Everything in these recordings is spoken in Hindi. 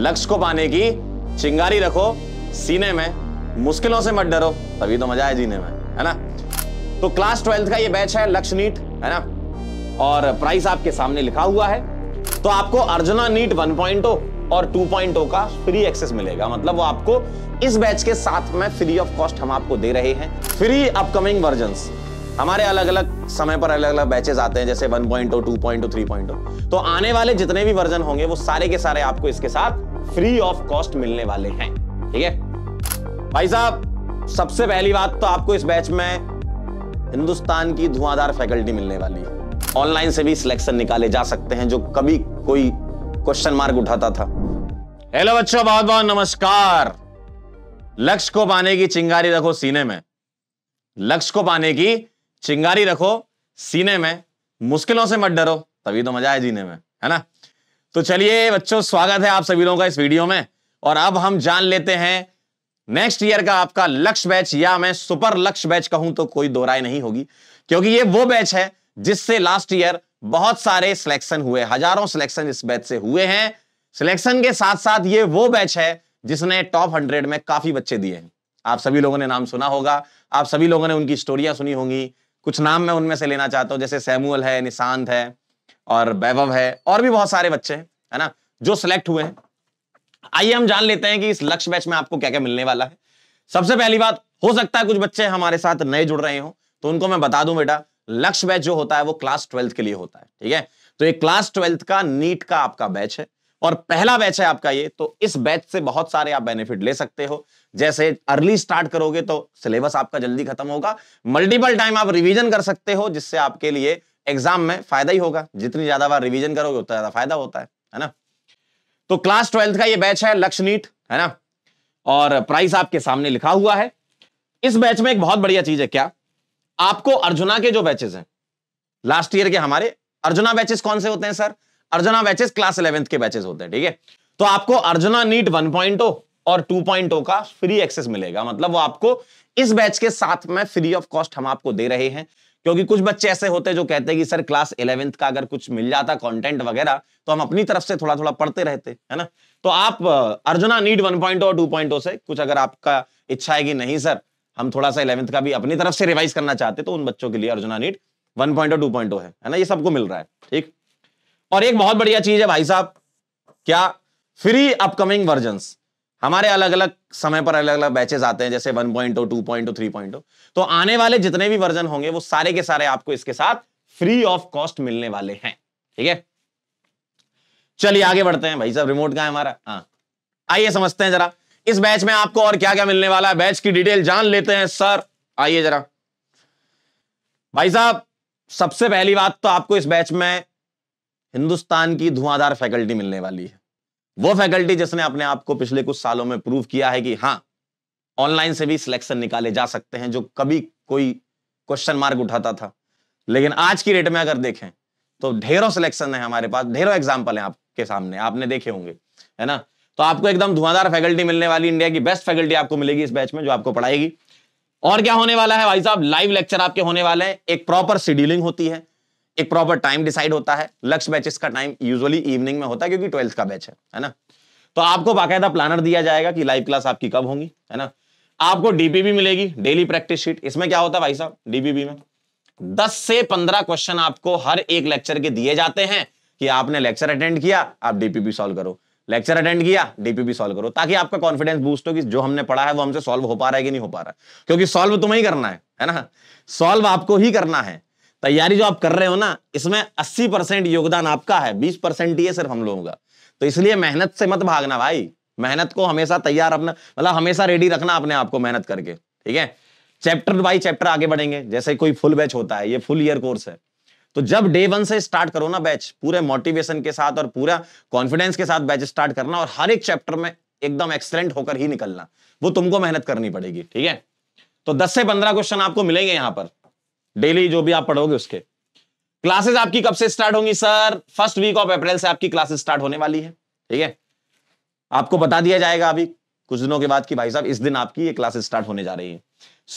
लक्ष्य को पाने की चिंगारी रखो सीने में मुश्किलों से मत डरो तभी तो मजा है जीने में है ना तो क्लास ट्वेल्थ का ये बैच है लक्ष्य नीट है ना और प्राइस आपके सामने लिखा हुआ है तो आपको अर्जुना नीट 1.0 और 2.0 का फ्री एक्सेस मिलेगा मतलब वो आपको इस बैच के साथ में फ्री ऑफ कॉस्ट हम आपको दे रहे हैं फ्री अपकमिंग वर्जन हमारे अलग अलग समय पर अलग अलग बैचेस आते हैं जैसे 1.0, 2.0, 3.0 तो आने वाले जितने भी वर्जन होंगे वो सारे के सारे आपको इसके साथ फ्री ऑफ कॉस्ट मिलने वाले हैं ठीक है भाई साहब सबसे पहली बात तो आपको इस बैच में हिंदुस्तान की धुआंधार फैकल्टी मिलने वाली है ऑनलाइन से भी सिलेक्शन निकाले जा सकते हैं जो कभी कोई क्वेश्चन मार्क उठाता था हेलो बच्चों बहुत बहुत नमस्कार लक्ष्य को पाने की चिंगारी रखो सीने में लक्ष्य को पाने की चिंगारी रखो सीने में मुश्किलों से मत डरो तभी तो मजा है जीने में है ना तो चलिए बच्चों स्वागत है आप सभी लोगों का इस वीडियो में और अब हम जान लेते हैं नेक्स्ट ईयर का आपका लक्ष्य बैच या मैं सुपर लक्ष्य बैच कहूं तो कोई दो राय नहीं होगी क्योंकि ये वो बैच है जिससे लास्ट ईयर बहुत सारे सिलेक्शन हुए हजारों सिलेक्शन इस बैच से हुए हैं सिलेक्शन के साथ साथ ये वो बैच है जिसने टॉप हंड्रेड में काफी बच्चे दिए हैं आप सभी लोगों ने नाम सुना होगा आप सभी लोगों ने उनकी स्टोरियां सुनी होंगी कुछ नाम मैं उनमें से लेना चाहता हूँ जैसे सैमुअल है निशांत है और वैभव है और भी बहुत सारे बच्चे है ना जो सिलेक्ट हुए हैं आइए हम जान लेते हैं कि इस लक्ष्य बैच में आपको क्या क्या मिलने वाला है सबसे पहली बात हो सकता है कुछ बच्चे हमारे साथ नए जुड़ रहे हो तो उनको मैं बता दूं बेटा लक्ष्य बैच जो होता है वो क्लास ट्वेल्थ के लिए होता है ठीक है तो ये क्लास ट्वेल्थ का नीट का आपका बैच है और पहला बैच है आपका ये तो इस बैच से बहुत सारे आप बेनिफिट ले सकते हो जैसे अर्ली स्टार्ट करोगे तो सिलेबस आपका जल्दी खत्म होगा मल्टीपल टाइम आप रिवीजन कर सकते हो जिससे आपके लिए एग्जाम में फायदा ही होगा जितनी ज्यादा बार रिवीजन करोगे उतना ज्यादा फायदा होता है है ना तो क्लास ट्वेल्थ का ये बैच है लक्ष्य नीट है ना और प्राइस आपके सामने लिखा हुआ है इस बैच में एक बहुत बढ़िया चीज है क्या आपको अर्जुना के जो बैचेस हैं लास्ट ईयर के हमारे अर्जुना बैचेस कौन से होते हैं sir Arjuna batches class eleventh के बैचेस होते हैं ठीक है तो आपको अर्जुना नीट वन और 2.0 का फ्री एक्सेस मिलेगा मतलब वो आपको इस बैच के साथ में फ्री ऑफ कॉस्ट हम आपको दे रहे हैं क्योंकि कुछ बच्चे ऐसे होते हैं जो कहते हैं कि सर क्लास इलेवेंथ का अगर कुछ मिल जाता कंटेंट वगैरह तो हम अपनी तरफ से थोड़ा थोड़ा पढ़ते रहते है ना तो आप अर्जुना नीड 1.0 और 2.0 से कुछ अगर आपका इच्छा है कि नहीं सर हम थोड़ा सा इलेवेंथ का भी अपनी तरफ से रिवाइज करना चाहते तो उन बच्चों के लिए अर्जुना नीड वन पॉइंट और टू पॉइंट है ना ये सबको मिल रहा है ठीक और एक बहुत बढ़िया चीज है भाई साहब क्या फ्री अपकमिंग वर्जन हमारे अलग अलग समय पर अलग अलग बैचेस आते हैं जैसे one point two point three point तो आने वाले जितने भी वर्जन होंगे वो सारे के सारे आपको इसके साथ फ्री ऑफ कॉस्ट मिलने वाले हैं ठीक है चलिए आगे बढ़ते हैं भाई साहब रिमोट का है हमारा हाँ आइए समझते हैं जरा इस बैच में आपको और क्या क्या मिलने वाला है बैच की डिटेल जान लेते हैं सर आइए जरा भाई साहब सबसे पहली बात तो आपको इस बैच में हिंदुस्तान की धुआंधार फैकल्टी मिलने वाली है वो फैकल्टी जिसने अपने आप को पिछले कुछ सालों में प्रूव किया है कि हाँ ऑनलाइन से भी सिलेक्शन निकाले जा सकते हैं जो कभी कोई क्वेश्चन मार्क उठाता था लेकिन आज की डेट में अगर देखें तो ढेरों सिलेक्शन है हमारे पास ढेरों एग्जाम्पल है आपके सामने आपने देखे होंगे है ना तो आपको एकदम धुआंधार फैकल्टी मिलने वाली इंडिया की बेस्ट फैकल्टी आपको मिलेगी इस बैच में जो आपको पढ़ाएगी और क्या होने वाला है भाई साहब लाइव लेक्चर आपके होने वाले हैं एक प्रॉपर शेड्यूलिंग होती है एक प्रॉपर टाइम डिसाइड होता है लक्ष्य बैचेस का टाइम यूजुअली इवनिंग में होता है क्योंकि ट्वेल्थ का बैच है है ना तो आपको बाकायदा प्लानर दिया जाएगा कि लाइव क्लास आपकी कब होंगी है ना आपको डीपी भी मिलेगी डेली प्रैक्टिस शीट इसमें क्या होता है भाई साहब डीपीबी में दस से पंद्रह क्वेश्चन आपको हर एक लेक्चर के दिए जाते हैं कि आपने लेक्चर अटेंड किया आप डीपीबी सॉल्व करो लेक्चर अटेंड किया डीपीबी सॉल्व करो ताकि आपका कॉन्फिडेंस बूस्ट हो कि जो हमने पढ़ा है वो हमसे सॉल्व हो पा रहा है कि नहीं हो पा रहा क्योंकि सॉल्व तुम्हें ही करना है है ना सॉल्व आपको ही करना है तैयारी जो आप कर रहे हो ना इसमें 80 परसेंट योगदान आपका है 20 परसेंट ये सिर्फ हम लोगों का तो इसलिए मेहनत से मत भागना भाई मेहनत को हमेशा तैयार अपना मतलब हमेशा रेडी रखना अपने आप को मेहनत करके ठीक है चैप्टर बाई चैप्टर आगे बढ़ेंगे जैसे कोई फुल बैच होता है ये फुल ईयर कोर्स है तो जब डे वन से स्टार्ट करो ना बैच पूरे मोटिवेशन के साथ और पूरा कॉन्फिडेंस के साथ बैच स्टार्ट करना और हर एक चैप्टर में एकदम एक्सलेंट होकर ही निकलना वो तुमको मेहनत करनी पड़ेगी ठीक है तो 10 से 15 क्वेश्चन आपको मिलेंगे यहां पर डेली जो भी आप पढ़ोगे उसके क्लासेस आपकी कब से स्टार्ट होंगी sir first week of April से आपकी क्लासेस स्टार्ट होने वाली है ठीक है आपको बता दिया जाएगा अभी कुछ दिनों के बाद कि भाई साहब इस दिन आपकी ये क्लासेस स्टार्ट होने जा रही है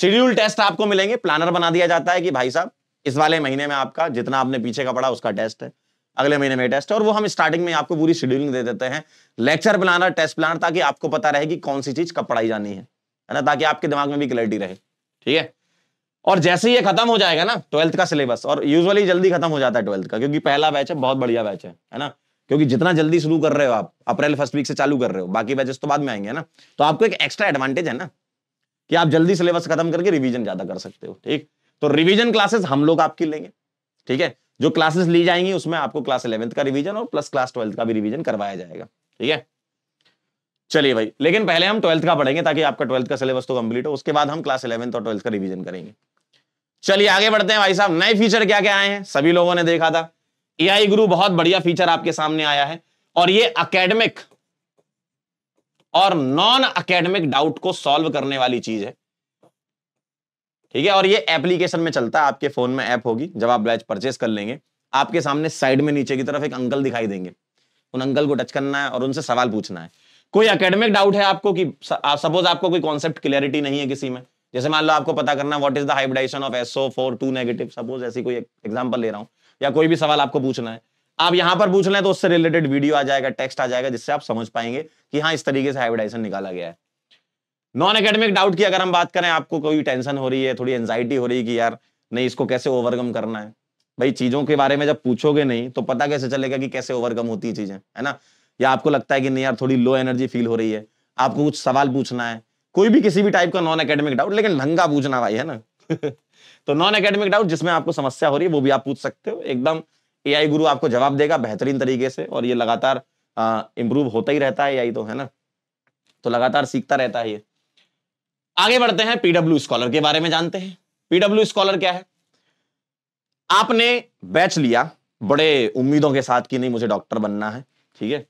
शेड्यूल टेस्ट आपको मिलेंगे प्लानर बना दिया जाता है कि भाई साहब इस वाले महीने में आपका जितना आपने पीछे का पढ़ा उसका टेस्ट है अगले महीने में टेस्ट है और वो हम स्टार्टिंग में आपको पूरी शेड्यूलिंग दे देते हैं लेक्चर प्लानर टेस्ट प्लानर ताकि आपको पता रहे कि कौन सी चीज कब पढ़ाई जानी है है ना ताकि आपके दिमाग में भी क्लैरिटी रहे ठीक है और जैसे ही ये खत्म हो जाएगा ना ट्वेल्थ का सिलेबस और यूजुअली जल्दी खत्म हो जाता है ट्वेल्थ का क्योंकि पहला बैच है बहुत बढ़िया बैच है है ना क्योंकि जितना जल्दी शुरू कर रहे हो आप अप्रैल फर्स्ट वीक से चालू कर रहे हो बाकी बैचेस तो बाद में आएंगे ना तो आपको एक एक्स्ट्रा एडवांटेज है ना कि आप जल्दी सिलेबस खत्म करके रिविजन ज्यादा कर सकते हो ठीक तो रिविजन क्लासेस हम लोग आपकी लेंगे ठीक है जो क्लासेस ली जाएंगी उसमें आपको क्लास इलेवेंथ का रिविजन और प्लस क्लास ट्वेल्थ का भी रिविजन करवाया जाएगा ठीक है चलिए भाई लेकिन पहले हम ट्वेल्थ का पढ़ेंगे ताकि आपका ट्वेल्थ का सिलेबस तो कंप्लीट हो उसके बाद हम क्लास इलेवेंथ और ट्वेल्थ का रिवीजन करेंगे चलिए आगे बढ़ते हैं भाई साहब नए फीचर क्या क्या आए हैं सभी लोगों ने देखा था ए आई गुरु बहुत बढ़िया फीचर आपके सामने आया है और ये अकेडमिक और नॉन अकेडमिक डाउट को सॉल्व करने वाली चीज है ठीक है और ये एप्लीकेशन में चलता है आपके फोन में ऐप होगी जब आप बैच परचेस कर लेंगे आपके सामने साइड में नीचे की तरफ एक अंकल दिखाई देंगे उन अंकल को टच करना है और उनसे सवाल पूछना है कोई अकेडमिक डाउट है आपको कि सपोज आपको कोई कॉन्सेप्ट क्लियरिटी नहीं है किसी में जैसे मान लो आपको पता करना what is the hybridization of SO four two negative suppose ऐसी कोई एग्जाम्पल ले रहा हूँ या कोई भी सवाल आपको पूछना है आप यहाँ पर पूछ लें तो उससे रिलेटेड वीडियो आ जाएगा टेक्स्ट आ जाएगा जिससे आप समझ पाएंगे कि हाँ इस तरीके से हाइब्रिडाइजेशन निकाला गया है नॉन एकेडमिक डाउट की अगर हम बात करें आपको कोई टेंशन हो रही है थोड़ी एंजाइटी हो रही है कि यार नहीं इसको कैसे ओवरकम करना है भाई चीजों के बारे में जब पूछोगे नहीं तो पता कैसे चलेगा कि कैसे ओवरकम होती है चीजें है ना या आपको लगता है कि नहीं यार थोड़ी लो एनर्जी फील हो रही है आपको कुछ सवाल पूछना है कोई भी किसी भी टाइप का नॉन एकेडमिक डाउट लेकिन ढंगा पूछना भाई है ना तो नॉन एकेडमिक डाउट जिसमें आपको समस्या हो रही है वो भी आप पूछ सकते हो एकदम ए गुरु आपको जवाब देगा बेहतरीन तरीके से और ये लगातार इम्प्रूव होता ही रहता है एआई तो है ना तो लगातार सीखता रहता है ये आगे बढ़ते हैं पीडब्ल्यू स्कॉलर के बारे में जानते हैं पीडब्ल्यू स्कॉलर क्या है आपने बैच लिया बड़े उम्मीदों के साथ कि नहीं मुझे डॉक्टर बनना है ठीक है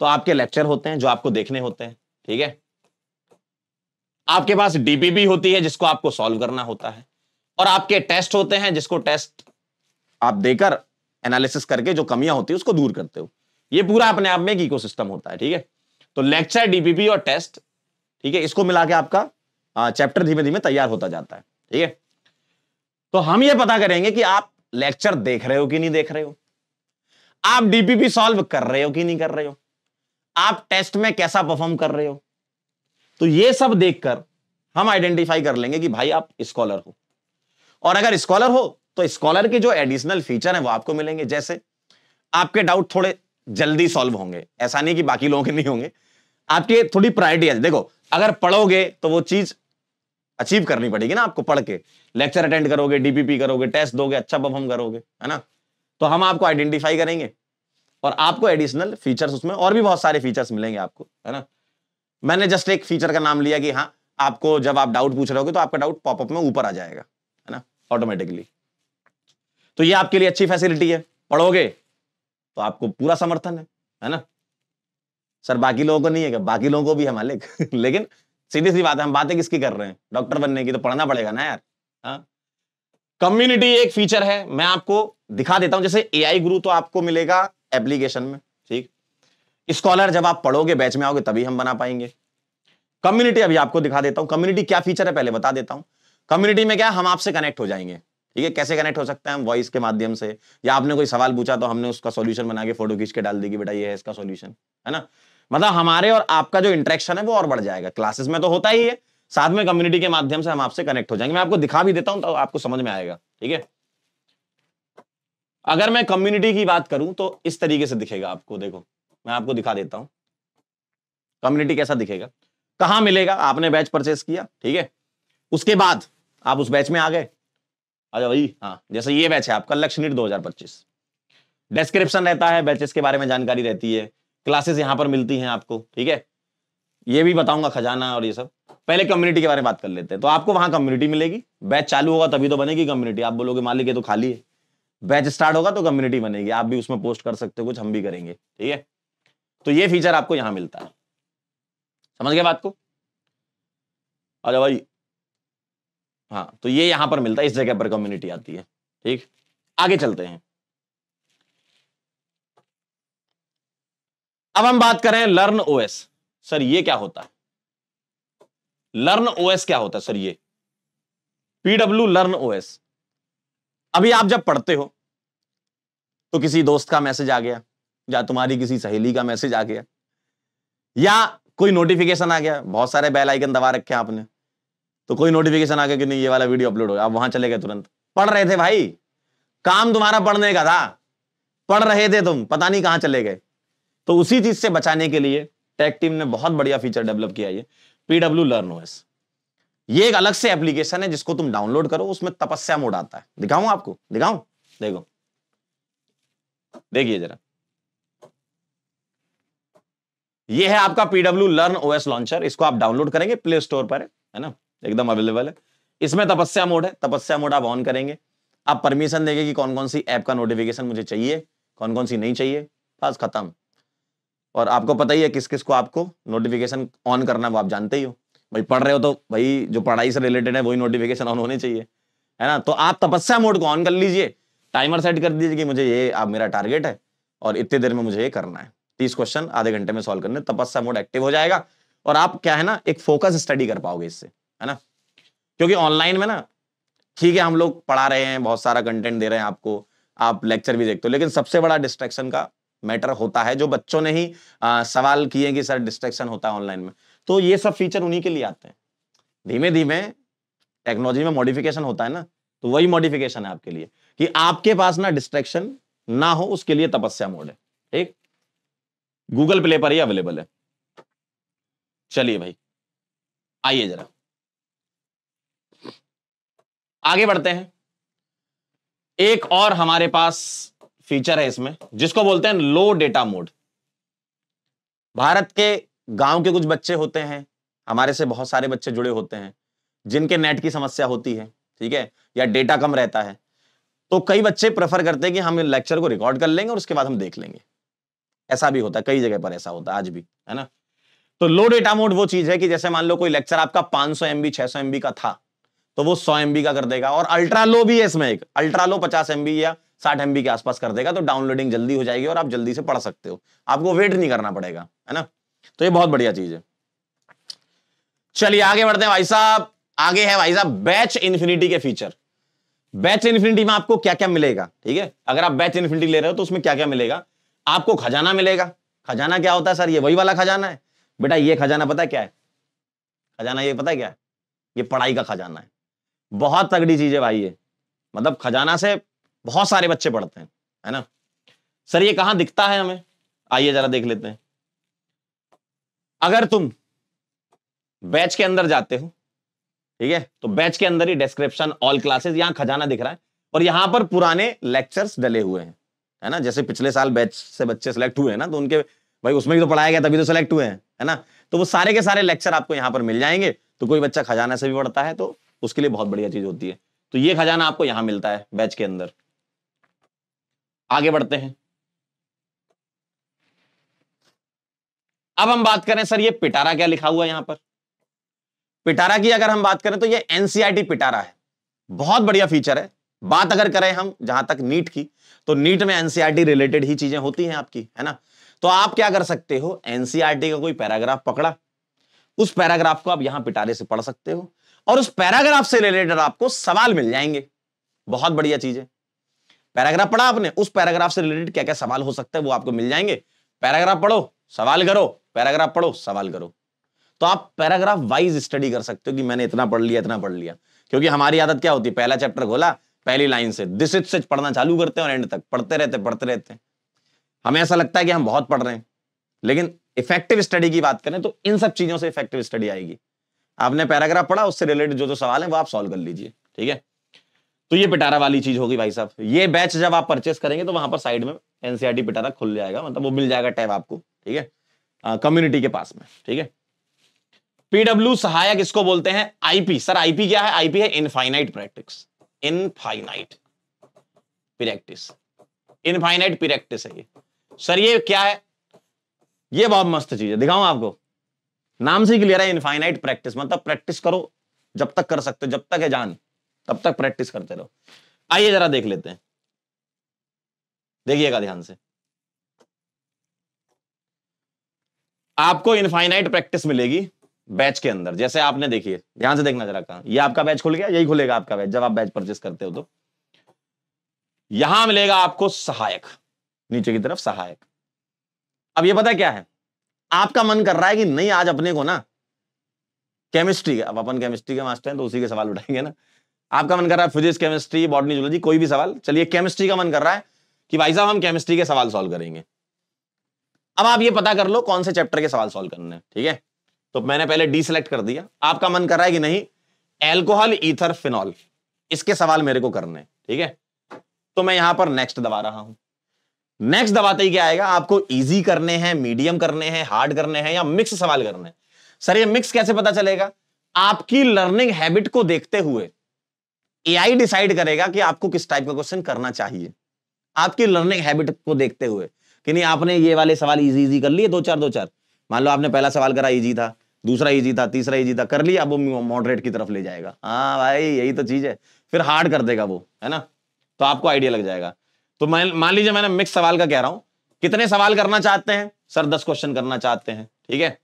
तो आपके लेक्चर होते हैं जो आपको देखने होते हैं ठीक है आपके पास डीपीबी होती है जिसको आपको सॉल्व करना होता है और आपके टेस्ट होते हैं जिसको टेस्ट आप देकर एनालिसिस करके जो कमियां होती है उसको दूर करते हो ये पूरा अपने आप में एक इकोसिस्टम होता है ठीक है तो लेक्चर डीपीपी और टेस्ट ठीक है इसको मिला के आपका चैप्टर धीमे धीमे तैयार होता जाता है ठीक है तो हम ये पता करेंगे कि आप लेक्चर देख रहे हो कि नहीं देख रहे हो आप डीपीपी सॉल्व कर रहे हो कि नहीं कर रहे हो आप टेस्ट में कैसा परफॉर्म कर रहे हो तो ये सब देखकर हम आइडेंटिफाई कर लेंगे कि भाई आप स्कॉलर हो और अगर स्कॉलर हो तो स्कॉलर के जो एडिशनल फीचर है वो आपको मिलेंगे जैसे आपके डाउट थोड़े जल्दी सॉल्व होंगे ऐसा नहीं कि बाकी लोगों के नहीं होंगे आपके थोड़ी प्रायोरिटी है देखो अगर पढ़ोगे तो वो चीज अचीव करनी पड़ेगी ना आपको पढ़ के लेक्चर अटेंड करोगे डीपीपी करोगे टेस्ट दोगे अच्छा परफॉर्म करोगे है ना तो हम आपको आइडेंटिफाई करेंगे और आपको एडिशनल फीचर्स उसमें और भी बहुत सारे फीचर्स मिलेंगे आपको है ना मैंने जस्ट एक फीचर का नाम लिया कि हाँ आपको जब आप डाउट पूछ रहे हो तो आपका डाउट पॉपअप में ऊपर आ जाएगा है ना ऑटोमेटिकली तो ये आपके लिए अच्छी फैसिलिटी है पढ़ोगे तो आपको पूरा समर्थन है है ना सर बाकी लोगों को नहीं है क्या बाकी लोगों को भी है मालिक लेकिन सीधी सी बात है हम बातें किसकी कर रहे हैं डॉक्टर बनने की तो पढ़ना पड़ेगा ना यार कम्युनिटी हाँ? एक फीचर है मैं आपको दिखा देता हूं जैसे ए आई गुरु तो आपको मिलेगा एप्लीकेशन में स्कॉलर जब आप पढ़ोगे बैच में आओगे तभी हम बना पाएंगे कम्युनिटी अभी आपको दिखा देता हूं कम्युनिटी क्या फीचर है पहले बता देता हूं कम्युनिटी में क्या हम आपसे कनेक्ट हो जाएंगे ठीक है कैसे कनेक्ट हो सकते हैं हम वॉइस के माध्यम से या आपने कोई सवाल पूछा तो हमने उसका सोल्यूशन बना के फोटो खींच के डाल देगी बेटा ये है इसका सोल्यूशन है ना मतलब हमारे और आपका जो इंटरेक्शन है वो और बढ़ जाएगा क्लासेस में तो होता ही है साथ में कम्युनिटी के माध्यम से हम आपसे कनेक्ट हो जाएंगे मैं आपको दिखा भी देता हूं तो आपको समझ में आएगा ठीक है अगर मैं कम्युनिटी की बात करूं तो इस तरीके से दिखेगा आपको देखो मैं आपको दिखा देता हूं कम्युनिटी कैसा दिखेगा कहा मिलेगा आपने बैच परचेस किया ठीक है उसके बाद आप उस बैच में आ गए अच्छा भाई हाँ जैसे ये बैच है आपका लक्ष्य नीट दो हजार पच्चीस डिस्क्रिप्शन रहता है बैचेस के बारे में जानकारी रहती है क्लासेस यहाँ पर मिलती हैं आपको ठीक है ये भी बताऊंगा खजाना और ये सब पहले कम्युनिटी के बारे में बात कर लेते हैं तो आपको वहां कम्युनिटी मिलेगी बैच चालू होगा तभी तो बनेगी कम्युनिटी आप बोलोगे मालिक ये तो खाली है बैच स्टार्ट होगा तो कम्युनिटी बनेगी आप भी उसमें पोस्ट कर सकते हो कुछ हम भी करेंगे ठीक है तो ये फीचर आपको यहां मिलता है समझ गया बात को अरे भाई हाँ तो ये यहां पर मिलता है इस जगह पर कम्युनिटी आती है ठीक आगे चलते हैं अब हम बात करें लर्न ओएस सर ये क्या होता है लर्न ओएस क्या होता है सर ये पीडब्ल्यू लर्न ओएस अभी आप जब पढ़ते हो तो किसी दोस्त का मैसेज आ गया या तुम्हारी किसी सहेली का मैसेज आ गया या कोई नोटिफिकेशन आ गया बहुत सारे बेल आइकन दबा रखे हैं आपने तो कोई नोटिफिकेशन आ गया कि नहीं ये वाला वीडियो अपलोड हो गया आप वहां चले गए तुरंत पढ़ रहे थे भाई काम तुम्हारा पढ़ने का था पढ़ रहे थे तुम पता नहीं कहां चले गए तो उसी चीज से बचाने के लिए टेक टीम ने बहुत बढ़िया फीचर डेवलप किया ये पीडब्ल्यू लर्न ओएस ये एक अलग से एप्लीकेशन है जिसको तुम डाउनलोड करो उसमें तपस्या मोड आता है दिखाऊं आपको दिखाऊं देखो देखिए जरा ये है आपका पीडब्ल्यू लर्न ओएस लॉन्चर इसको आप डाउनलोड करेंगे प्ले स्टोर पर है ना एकदम अवेलेबल है इसमें तपस्या मोड है तपस्या मोड आप ऑन करेंगे आप परमिशन देंगे कि कौन कौन सी ऐप का नोटिफिकेशन मुझे चाहिए कौन कौन सी नहीं चाहिए बस खत्म और आपको पता ही है किस किस को आपको नोटिफिकेशन ऑन करना वो आप जानते ही हो भाई पढ़ रहे हो तो भाई जो पढ़ाई से रिलेटेड है वही नोटिफिकेशन ऑन होने चाहिए है ना तो आप तपस्या मोड को ऑन कर लीजिए टाइमर सेट कर दीजिए कि मुझे ये आप मेरा टारगेट है और इतने देर में मुझे ये करना है तीस क्वेश्चन आधे घंटे में सोल्व करने तपस्या मोड एक्टिव हो जाएगा और आप क्या है ना एक फोकस स्टडी कर पाओगे इससे है ना क्योंकि ऑनलाइन में ना ठीक है हम लोग पढ़ा रहे हैं बहुत सारा कंटेंट दे रहे हैं आपको आप लेक्चर भी देखते हो लेकिन सबसे बड़ा डिस्ट्रैक्शन का मैटर होता है जो बच्चों ने ही आ, सवाल किए कि सर डिस्ट्रैक्शन होता है ऑनलाइन में तो ये सब फीचर उन्हीं के लिए आते हैं धीमे धीमे टेक्नोलॉजी में मॉडिफिकेशन होता है ना तो वही मॉडिफिकेशन है आपके लिए कि आपके पास ना डिस्ट्रैक्शन ना हो उसके लिए तपस्या मोड है ठीक गूगल प्ले पर ही अवेलेबल है चलिए भाई आइए जरा आगे बढ़ते हैं एक और हमारे पास फीचर है इसमें जिसको बोलते हैं लो डेटा मोड भारत के गांव के कुछ बच्चे होते हैं हमारे से बहुत सारे बच्चे जुड़े होते हैं जिनके नेट की समस्या होती है ठीक है या डेटा कम रहता है तो कई बच्चे प्रेफर करते हैं कि हम लेक्चर को रिकॉर्ड कर लेंगे और उसके बाद हम देख लेंगे ऐसा भी होता है कई जगह पर ऐसा होता है आज भी है ना तो लो डेटा मोड वो चीज है कि जैसे मान लो कोई लेक्चर आपका 500 सौ एमबी छह एमबी का था तो वो 100 एमबी का कर देगा और अल्ट्रा लो भी है इसमें एक अल्ट्रा लो 50 एमबी या 60 एमबी के आसपास कर देगा तो डाउनलोडिंग जल्दी हो जाएगी और आप जल्दी से पढ़ सकते हो आपको वेट नहीं करना पड़ेगा है ना तो ये बहुत बढ़िया चीज है चलिए आगे बढ़ते हैं भाई साहब आगे है भाई साहब बैच इन्फिनिटी के फीचर बैच इन्फिनिटी में आपको क्या क्या मिलेगा ठीक है अगर आप बैच इन्फिनिटी ले रहे हो तो उसमें क्या क्या मिलेगा आपको खजाना मिलेगा खजाना क्या होता है सर ये वही वाला खजाना है बेटा ये खजाना पता है क्या है खजाना ये पता है क्या है ये पढ़ाई का खजाना है बहुत तगड़ी चीज है भाई ये मतलब खजाना से बहुत सारे बच्चे पढ़ते हैं है ना सर ये कहाँ दिखता है हमें आइए जरा देख लेते हैं अगर तुम बैच के अंदर जाते हो ठीक है तो बैच के अंदर ही डिस्क्रिप्शन ऑल क्लासेस यहाँ खजाना दिख रहा है और यहां पर पुराने लेक्चर्स डले हुए हैं है ना जैसे पिछले साल बैच से बच्चे सेलेक्ट हुए हैं ना तो उनके भाई उसमें भी तो पढ़ाया गया तभी तो सेलेक्ट हुए हैं है ना तो वो सारे के सारे लेक्चर आपको यहाँ पर मिल जाएंगे तो कोई बच्चा खजाना से भी पढ़ता है तो उसके लिए बहुत बढ़िया चीज होती है तो ये खजाना आपको यहाँ मिलता है बैच के अंदर आगे बढ़ते हैं अब हम बात करें सर ये पिटारा क्या लिखा हुआ है यहां पर पिटारा की अगर हम बात करें तो ये एनसीआरटी e पिटारा है बहुत बढ़िया फीचर है बात अगर करें हम जहां तक नीट की तो नीट में एनसीआरटी रिलेटेड e ही चीजें होती हैं आपकी है ना तो आप क्या कर सकते हो एनसीआरटी e का कोई पैराग्राफ पकड़ा उस पैराग्राफ को आप यहां पिटारे से पढ़ सकते हो और उस पैराग्राफ से रिलेटेड आपको सवाल मिल जाएंगे बहुत बढ़िया चीज है पैराग्राफ पढ़ा आपने उस पैराग्राफ से रिलेटेड क्या क्या सवाल हो सकता है वो आपको मिल जाएंगे पैराग्राफ पढ़ो सवाल करो पैराग्राफ पढ़ो सवाल करो तो आप पैराग्राफ वाइज स्टडी कर सकते हो कि मैंने इतना पढ़ लिया इतना पढ़ लिया क्योंकि हमारी आदत क्या होती है पहला चैप्टर खोला पहली लाइन से दिस इज सच पढ़ना चालू करते हैं और एंड तक पढ़ते रहते पढ़ते रहते हमें ऐसा लगता है कि हम बहुत पढ़ रहे हैं लेकिन इफेक्टिव स्टडी की बात करें तो इन सब चीजों से इफेक्टिव स्टडी आएगी आपने पैराग्राफ पढ़ा उससे रिलेटेड जो जो सवाल है वो आप सॉल्व कर लीजिए ठीक है तो ये पिटारा वाली चीज होगी भाई साहब ये बैच जब आप परचेस करेंगे तो वहां पर साइड में एनसीआरटी पिटारा खुल जाएगा मतलब वो मिल जाएगा टैब आपको ठीक है कम्युनिटी के पास में ठीक है पीडब्ल्यू सहायक इसको बोलते हैं आईपी सर आईपी क्या है आईपी है infinite practice infinite practice infinite practice है ये सर ये क्या है ये बहुत मस्त चीज है दिखाऊं आपको नाम से क्लियर है इनफाइनाइट प्रैक्टिस मतलब प्रैक्टिस करो जब तक कर सकते हो जब तक है जान तब तक प्रैक्टिस करते रहो आइए जरा देख लेते हैं देखिएगा ध्यान से आपको इनफाइनाइट प्रैक्टिस मिलेगी बैच के अंदर जैसे आपने देखिए ध्यान से देखना जरा कहा ये आपका बैच खुल गया यही खुलेगा आपका बैच जब आप बैच परचेस करते हो तो यहां मिलेगा आपको सहायक नीचे की तरफ सहायक अब ये पता क्या है आपका मन कर रहा है कि नहीं आज अपने को ना केमिस्ट्री अब अपन केमिस्ट्री के मास्टर हैं तो उसी के सवाल उठाएंगे ना आपका मन कर रहा है फिजिक्स केमिस्ट्री बॉटनी जूलॉजी कोई भी सवाल चलिए केमिस्ट्री का मन कर रहा है कि भाई साहब हम केमिस्ट्री के सवाल सॉल्व करेंगे अब आप ये पता कर लो कौन से चैप्टर के सवाल सॉल्व करने हैं ठीक है तो मैंने पहले डी सेलेक्ट कर दिया आपका मन कर रहा है कि नहीं एल्कोहल ईथर फिनॉल इसके सवाल मेरे को करने ठीक है तो मैं यहां पर नेक्स्ट दबा रहा हूं नेक्स्ट दबाते ही क्या आएगा आपको इजी करने हैं मीडियम करने हैं हार्ड करने हैं या मिक्स सवाल करने हैं सर ये मिक्स कैसे पता चलेगा आपकी लर्निंग हैबिट को देखते हुए एआई डिसाइड करेगा कि आपको किस टाइप का क्वेश्चन करना चाहिए आपकी लर्निंग हैबिट को देखते हुए कि नहीं आपने ये वाले सवाल इजी इजी कर लिए दो चार दो चार मान लो आपने पहला सवाल करा इजी था दूसरा इजी था तीसरा इजी था कर लिया अब वो मॉडरेट की तरफ ले जाएगा हाँ भाई यही तो चीज़ है फिर हार्ड कर देगा वो है ना तो आपको आइडिया लग जाएगा तो मान लीजिए मैंने मिक्स सवाल का कह रहा हूँ कितने सवाल करना चाहते हैं सर दस क्वेश्चन करना चाहते हैं ठीक है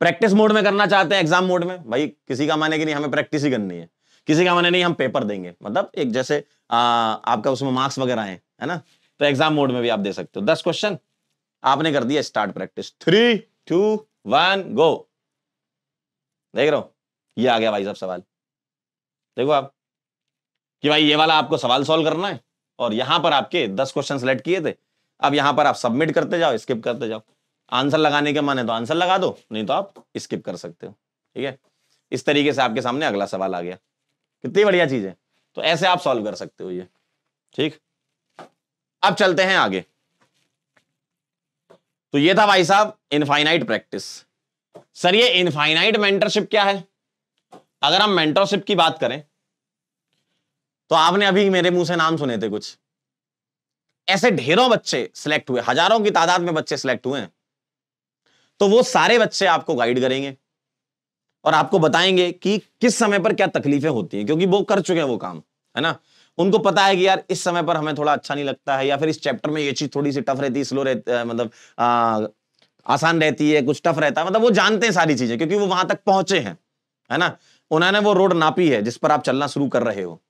प्रैक्टिस मोड में करना चाहते हैं एग्जाम मोड में भाई किसी का माने कि नहीं हमें प्रैक्टिस ही करनी है किसी का माने नहीं हम पेपर देंगे मतलब एक जैसे आ, आपका उसमें मार्क्स वगैरह आए है ना तो एग्जाम मोड में भी आप दे सकते हो दस क्वेश्चन आपने कर दिया start practice three two one go देख रहे हो ये आ गया भाई साहब सवाल देखो आप कि भाई ये वाला आपको सवाल सॉल्व करना है और यहां पर आपके दस क्वेश्चन सेलेक्ट किए थे अब यहां पर आप सबमिट करते जाओ स्किप करते जाओ आंसर लगाने के मन है तो आंसर लगा दो नहीं तो आप स्किप कर सकते हो ठीक है इस तरीके से आपके सामने अगला सवाल आ गया कितनी बढ़िया चीज है तो ऐसे आप सॉल्व कर सकते हो ये ठीक अब चलते हैं आगे तो ये था भाई साहब इनफाइनाइट प्रैक्टिस सर ये इनफाइनाइट मेंटरशिप क्या है अगर हम मेंटरशिप की बात करें तो आपने अभी मेरे मुंह से नाम सुने थे कुछ ऐसे ढेरों बच्चे सिलेक्ट हुए हजारों की तादाद में बच्चे सिलेक्ट हुए हैं तो वो सारे बच्चे आपको गाइड करेंगे और आपको बताएंगे कि किस समय पर क्या तकलीफें होती हैं क्योंकि वो कर चुके हैं वो काम है ना उनको पता है कि यार इस समय पर हमें थोड़ा अच्छा नहीं लगता है या फिर इस चैप्टर में ये चीज थोड़ी सी टफ रहती है स्लो रहती है मतलब आ, आसान रहती है कुछ टफ रहता है मतलब वो जानते हैं सारी चीजें क्योंकि वो वहां तक पहुंचे हैं है ना उन्होंने वो रोड नापी है जिस पर आप चलना शुरू कर रहे हो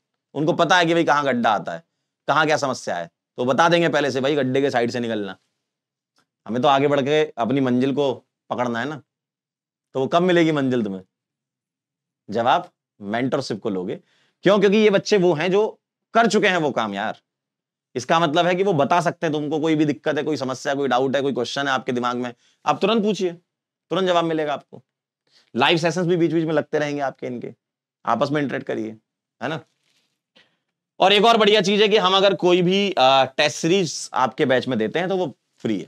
उनको पता है कि भाई कहाँ गड्ढा आता है कहाँ क्या समस्या है तो बता देंगे पहले से भाई गड्ढे के साइड से निकलना हमें तो आगे बढ़ के अपनी मंजिल को पकड़ना है ना तो वो कब मिलेगी मंजिल तुम्हें जवाब मेंटरशिप को लोगे क्यों क्योंकि ये बच्चे वो हैं जो कर चुके हैं वो काम यार इसका मतलब है कि वो बता सकते हैं तुमको कोई भी दिक्कत है कोई समस्या कोई डाउट है कोई क्वेश्चन है आपके दिमाग में आप तुरंत पूछिए तुरंत जवाब मिलेगा आपको लाइव सेशंस भी बीच बीच में लगते रहेंगे आपके इनके आपस में इंटरेक्ट करिए है ना और एक और बढ़िया चीज है कि हम अगर कोई भी टेस्ट सीरीज आपके बैच में देते हैं तो वो फ्री है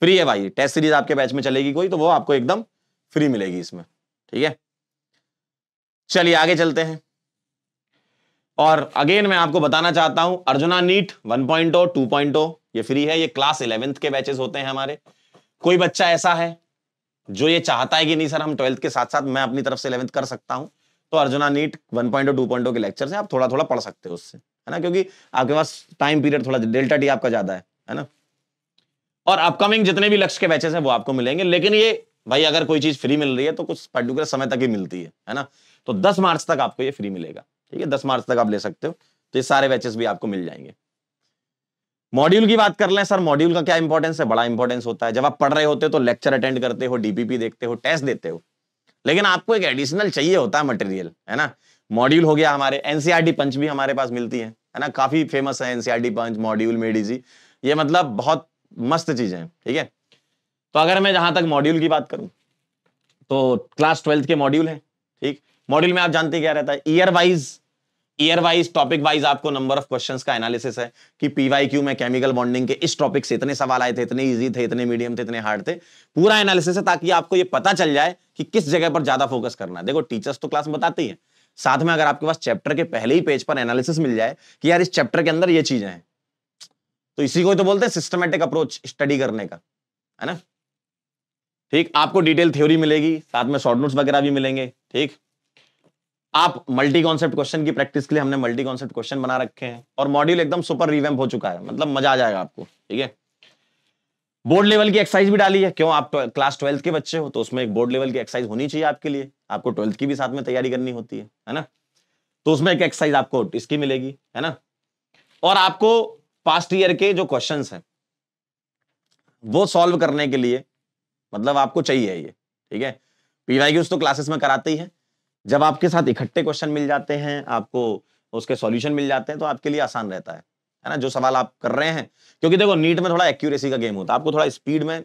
फ्री है भाई टेस्ट सीरीज आपके बैच में चलेगी कोई तो वो आपको एकदम फ्री मिलेगी इसमें ठीक है चलिए आगे चलते हैं और अगेन मैं आपको बताना चाहता हूं अर्जुना नीट 1.0 2.0 ये फ्री है ये क्लास इलेवेंथ के बैचेस होते हैं हमारे कोई बच्चा ऐसा है जो ये चाहता है कि नहीं सर हम ट्वेल्थ के साथ साथ मैं अपनी तरफ से इलेवेंथ कर सकता हूं तो अर्जुना नीट 1.0 2.0 के लेक्चर से आप थोड़ा थोड़ा पढ़ सकते हो उससे है ना क्योंकि आपके पास टाइम पीरियड थोड़ा डेल्टा टी आपका ज्यादा है है ना और अपकमिंग जितने भी लक्ष्य के बैचेस है वो आपको मिलेंगे लेकिन ये भाई अगर कोई चीज फ्री मिल रही है तो कुछ पर्टिकुलर समय तक ही मिलती है है ना तो दस मार्च तक आपको ये फ्री मिलेगा ठीक है दस मार्च तक आप ले सकते हो तो ये सारे बैचेस भी आपको मिल जाएंगे मॉड्यूल की बात कर लें सर मॉड्यूल का क्या इंपॉर्टेंस है बड़ा इंपॉर्टेंस होता है जब आप पढ़ रहे होते हो तो लेक्चर अटेंड करते हो डीपीपी देखते हो टेस्ट देते हो लेकिन आपको एक एडिशनल चाहिए होता है मटेरियल है ना मॉड्यूल हो गया हमारे एनसीआरटी e पंच भी हमारे पास मिलती है है ना काफी फेमस है एनसीआरटी पंच मॉड्यूल मेडिजी ये मतलब बहुत मस्त चीजें हैं ठीक है तो अगर मैं जहां तक मॉड्यूल की बात करूं तो क्लास ट्वेल्थ के मॉड्यूल है ठीक मॉड्यूल में आप जानते क्या रहता है year wise year wise topic wise आपको नंबर ऑफ क्वेश्चंस का एनालिसिस है कि पीवाई क्यू में केमिकल बॉन्डिंग के इस टॉपिक से इतने सवाल आए थे इतने इजी थे इतने मीडियम थे इतने हार्ड थे पूरा एनालिसिस है ताकि आपको ये पता चल जाए कि किस जगह पर ज्यादा फोकस करना है देखो टीचर्स तो क्लास में बताते हैं साथ में अगर आपके पास चैप्टर के पहले ही पेज पर एनालिसिस मिल जाए कि यार इस चैप्टर के अंदर ये चीजें हैं तो इसी को तो बोलते हैं सिस्टमेटिक अप्रोच स्टडी करने का है ना ठीक आपको डिटेल थ्योरी मिलेगी साथ में शॉर्ट नोट्स वगैरह भी मिलेंगे ठीक आप मल्टी कॉन्सेप्ट क्वेश्चन की प्रैक्टिस के लिए हमने मल्टी कॉन्सेप्ट क्वेश्चन बना रखे हैं और मॉड्यूल एकदम सुपर रिवैम्प हो चुका है मतलब मजा आ जाएगा आपको ठीक है बोर्ड लेवल की एक्सरसाइज भी डाली है क्यों आप क्लास ट्वेल्थ के बच्चे हो तो उसमें एक बोर्ड लेवल की एक्सरसाइज होनी चाहिए आपके लिए आपको ट्वेल्थ की भी साथ में तैयारी करनी होती है है ना तो उसमें एक एक्सरसाइज आपको इसकी मिलेगी है ना और आपको पास्ट ईयर के जो क्वेश्चन हैं वो सॉल्व करने के लिए मतलब आपको चाहिए ये ठीक है पीवाई की उस तो क्लासेस में कराते ही है जब आपके साथ इकट्ठे क्वेश्चन मिल जाते हैं आपको उसके सॉल्यूशन मिल जाते हैं तो आपके लिए आसान रहता है है ना जो सवाल आप कर रहे हैं क्योंकि देखो नीट में थोड़ा एक्यूरेसी का गेम होता है आपको थोड़ा स्पीड में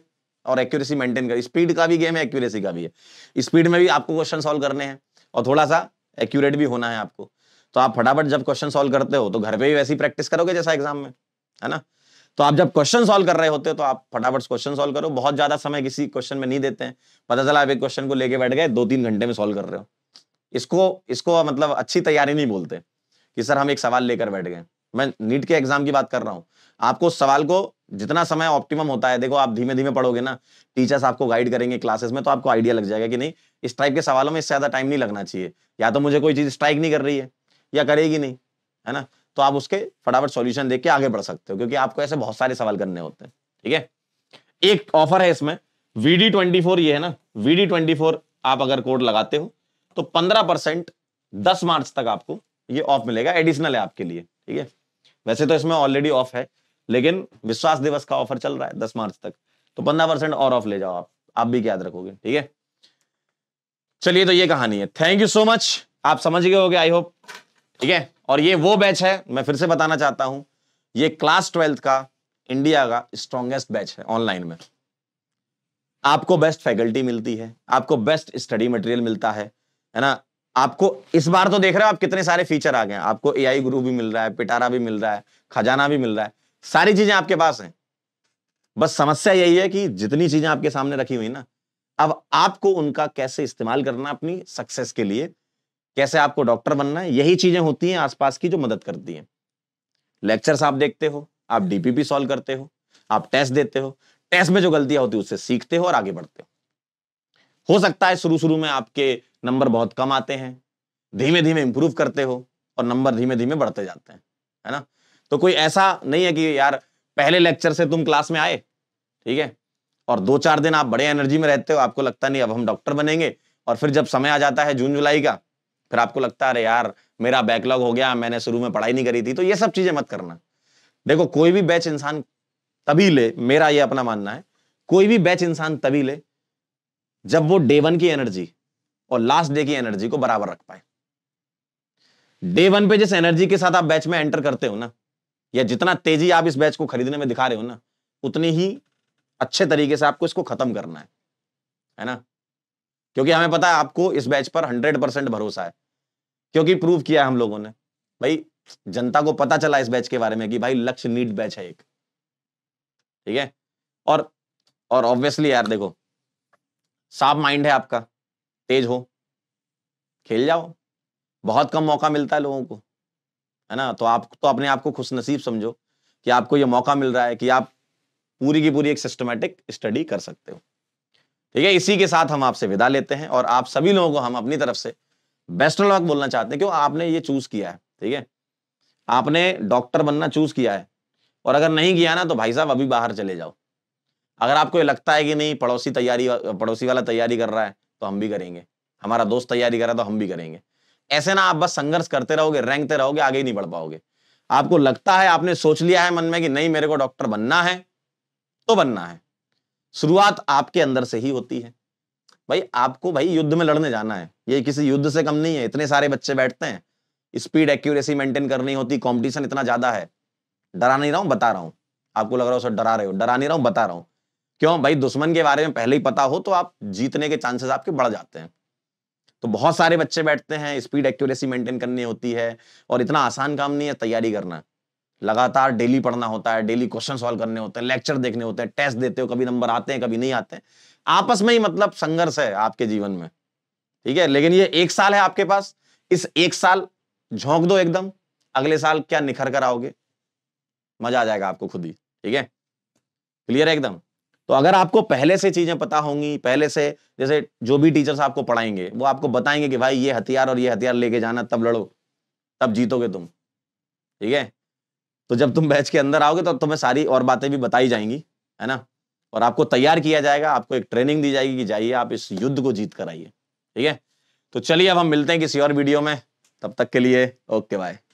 और एक्यूरेसी मेंटेन कर स्पीड का भी गेम है एक्यूरेसी का भी है स्पीड में भी आपको क्वेश्चन सोल्व करने हैं और थोड़ा सा एक्यूरेट भी होना है आपको तो आप फटाफट जब क्वेश्चन सोल्व करते हो तो घर पर भी वैसी प्रैक्टिस करोगे जैसा एग्जाम में है ना तो आप जब क्वेश्चन सॉल्व कर रहे होते हो तो आप फटाफट क्वेश्चन सॉल्व करो बहुत ज्यादा समय किसी क्वेश्चन में नहीं देते हैं पता चला आप एक क्वेश्चन को लेके बैठ गए दो तीन घंटे में सॉल्व कर रहे हो इसको इसको मतलब अच्छी तैयारी नहीं बोलते कि सर हम एक सवाल लेकर बैठ गए मैं नीट के एग्जाम की बात कर रहा हूँ आपको उस सवाल को जितना समय ऑप्टिमम होता है देखो आप धीमे धीमे पढ़ोगे ना टीचर्स आपको गाइड करेंगे क्लासेस में तो आपको आइडिया लग जाएगा कि नहीं इस टाइप के सवालों में इससे ज्यादा टाइम नहीं लगना चाहिए या तो मुझे कोई चीज स्ट्राइक नहीं कर रही है या करेगी नहीं है ना तो आप उसके फटाफट सॉल्यूशन देख के आगे बढ़ सकते हो क्योंकि आपको ऐसे बहुत सारे सवाल करने होते हैं ठीक है एक ऑफर है इसमें वीडी ट्वेंटी फोर ये है ना वीडी ट्वेंटी फोर आप अगर कोड लगाते हो तो पंद्रह परसेंट दस मार्च तक आपको ये ऑफ मिलेगा एडिशनल है आपके लिए ठीक है वैसे तो इसमें ऑलरेडी ऑफ है लेकिन विश्वास दिवस का ऑफर चल रहा है दस मार्च तक तो पंद्रह परसेंट और ऑफ ले जाओ आप आप भी याद रखोगे ठीक है चलिए तो ये कहानी है थैंक यू सो मच आप समझ गए होगे आई होप ठीक है और ये वो बैच है मैं फिर से बताना चाहता हूं ये क्लास ट्वेल्थ का इंडिया का स्ट्रॉन्गेस्ट बैच है ऑनलाइन में आपको बेस्ट फैकल्टी मिलती है आपको बेस्ट स्टडी मटेरियल मिलता है है ना आपको इस बार तो देख रहे हो आप कितने सारे फीचर आ गए हैं आपको ए आई गुरु भी मिल रहा है पिटारा भी मिल रहा है खजाना भी मिल रहा है सारी चीजें आपके पास हैं बस समस्या यही है कि जितनी चीजें आपके सामने रखी हुई ना अब आपको उनका कैसे इस्तेमाल करना अपनी सक्सेस के लिए कैसे आपको डॉक्टर बनना है यही चीजें होती हैं आसपास की जो मदद करती हैं लेक्चर्स आप देखते हो आप डीपीपी सॉल्व करते हो आप टेस्ट देते हो टेस्ट में जो गलतियां होती है उससे सीखते हो और आगे बढ़ते हो हो सकता है शुरू शुरू में आपके नंबर बहुत कम आते हैं धीमे धीमे इंप्रूव करते हो और नंबर धीमे धीमे बढ़ते जाते हैं है ना तो कोई ऐसा नहीं है कि यार पहले लेक्चर से तुम क्लास में आए ठीक है और दो चार दिन आप बड़े एनर्जी में रहते हो आपको लगता नहीं अब हम डॉक्टर बनेंगे और फिर जब समय आ जाता है जून जुलाई का फिर आपको लगता है अरे यार मेरा बैकलॉग हो गया मैंने शुरू में पढ़ाई नहीं करी थी तो ये सब चीजें मत करना देखो कोई भी बैच इंसान तभी ले मेरा ये अपना मानना है कोई भी बैच इंसान तभी ले जब वो डे वन की एनर्जी और लास्ट डे की एनर्जी को बराबर रख पाए डे वन पे जिस एनर्जी के साथ आप बैच में एंटर करते हो ना या जितना तेजी आप इस बैच को खरीदने में दिखा रहे हो ना उतनी ही अच्छे तरीके से आपको इसको खत्म करना है है ना क्योंकि हमें पता है आपको इस बैच पर हंड्रेड परसेंट भरोसा है क्योंकि प्रूव किया है हम लोगों ने भाई जनता को पता चला इस बैच के बारे में कि भाई लक्ष्य नीट बैच है एक ठीक है और और ऑब्वियसली यार देखो साफ माइंड है आपका तेज हो खेल जाओ बहुत कम मौका मिलता है लोगों को है ना तो आप तो अपने आप को खुश नसीब समझो कि आपको ये मौका मिल रहा है कि आप पूरी की पूरी एक सिस्टमेटिक स्टडी कर सकते हो ठीक है इसी के साथ हम आपसे विदा लेते हैं और आप सभी लोगों को हम अपनी तरफ से बेस्ट लॉक बोलना चाहते हैं क्यों आपने ये चूज किया है ठीक है आपने डॉक्टर बनना चूज किया है और अगर नहीं किया ना तो भाई साहब अभी बाहर चले जाओ अगर आपको ये लगता है कि नहीं पड़ोसी तैयारी पड़ोसी वाला तैयारी कर रहा है तो हम भी करेंगे हमारा दोस्त तैयारी करा तो हम भी करेंगे ऐसे ना आप बस संघर्ष करते रहोगे रेंगते रहोगे आगे ही नहीं बढ़ पाओगे आपको लगता है आपने सोच लिया है मन में कि नहीं मेरे को डॉक्टर बनना है तो बनना है शुरुआत आपके अंदर से ही होती है भाई आपको भाई युद्ध में लड़ने जाना है ये किसी युद्ध से कम नहीं है इतने सारे बच्चे बैठते हैं स्पीड एक्यूरेसी मेंटेन करनी होती कंपटीशन इतना ज्यादा है डरा नहीं रहा हूं बता रहा हूं आपको लग रहा हूं सर डरा रहे हो डरा नहीं रहा हूं बता रहा हूं क्यों भाई दुश्मन के बारे में पहले ही पता हो तो आप जीतने के चांसेस आपके बढ़ जाते हैं तो बहुत सारे बच्चे बैठते हैं स्पीड एक्यूरेसी मेंटेन करनी होती है और इतना आसान काम नहीं है तैयारी करना लगातार डेली पढ़ना होता है डेली क्वेश्चन सॉल्व करने होते हैं लेक्चर देखने होते हैं टेस्ट देते हो कभी नंबर आते हैं कभी नहीं आते हैं आपस में ही मतलब संघर्ष है आपके जीवन में ठीक है लेकिन ये एक साल है आपके पास इस एक साल झोंक दो एकदम अगले साल क्या निखर कर आओगे मजा आ जाएगा आपको खुद ही ठीक है क्लियर है एकदम तो अगर आपको पहले से चीजें पता होंगी पहले से जैसे जो भी टीचर्स आपको पढ़ाएंगे वो आपको बताएंगे कि भाई ये हथियार और ये हथियार लेके जाना तब लड़ो तब जीतोगे तुम ठीक है तो जब तुम बैच के अंदर आओगे तो तुम्हें सारी और बातें भी बताई जाएंगी है ना और आपको तैयार किया जाएगा आपको एक ट्रेनिंग दी जाएगी कि जाइए आप इस युद्ध को जीत कर आइए ठीक है तो चलिए अब हम मिलते हैं किसी और वीडियो में तब तक के लिए ओके बाय